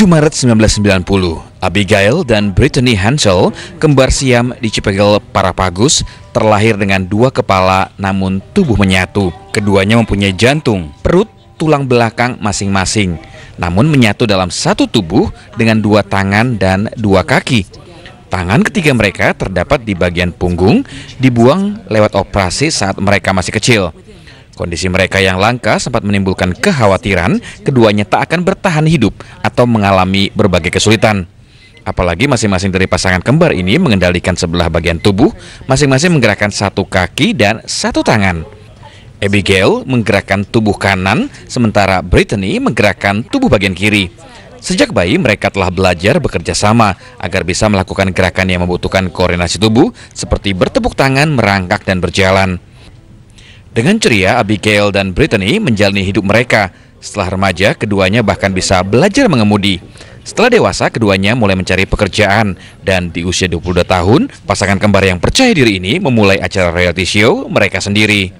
7 Maret 1990, Abigail dan Brittany Hansel, kembar siam di Cipegel Parapagus, terlahir dengan dua kepala namun tubuh menyatu. Keduanya mempunyai jantung, perut, tulang belakang masing-masing, namun menyatu dalam satu tubuh dengan dua tangan dan dua kaki. Tangan ketiga mereka terdapat di bagian punggung, dibuang lewat operasi saat mereka masih kecil. Kondisi mereka yang langka sempat menimbulkan kekhawatiran keduanya tak akan bertahan hidup atau mengalami berbagai kesulitan. Apalagi masing-masing dari pasangan kembar ini mengendalikan sebelah bagian tubuh, masing-masing menggerakkan satu kaki dan satu tangan. Abigail menggerakkan tubuh kanan, sementara Brittany menggerakkan tubuh bagian kiri. Sejak bayi, mereka telah belajar bekerja sama agar bisa melakukan gerakan yang membutuhkan koordinasi tubuh, seperti bertepuk tangan, merangkak, dan berjalan. Dengan ceria, Abigail dan Brittany menjalani hidup mereka. Setelah remaja, keduanya bahkan bisa belajar mengemudi. Setelah dewasa, keduanya mulai mencari pekerjaan. Dan di usia 22 tahun, pasangan kembar yang percaya diri ini memulai acara reality show mereka sendiri.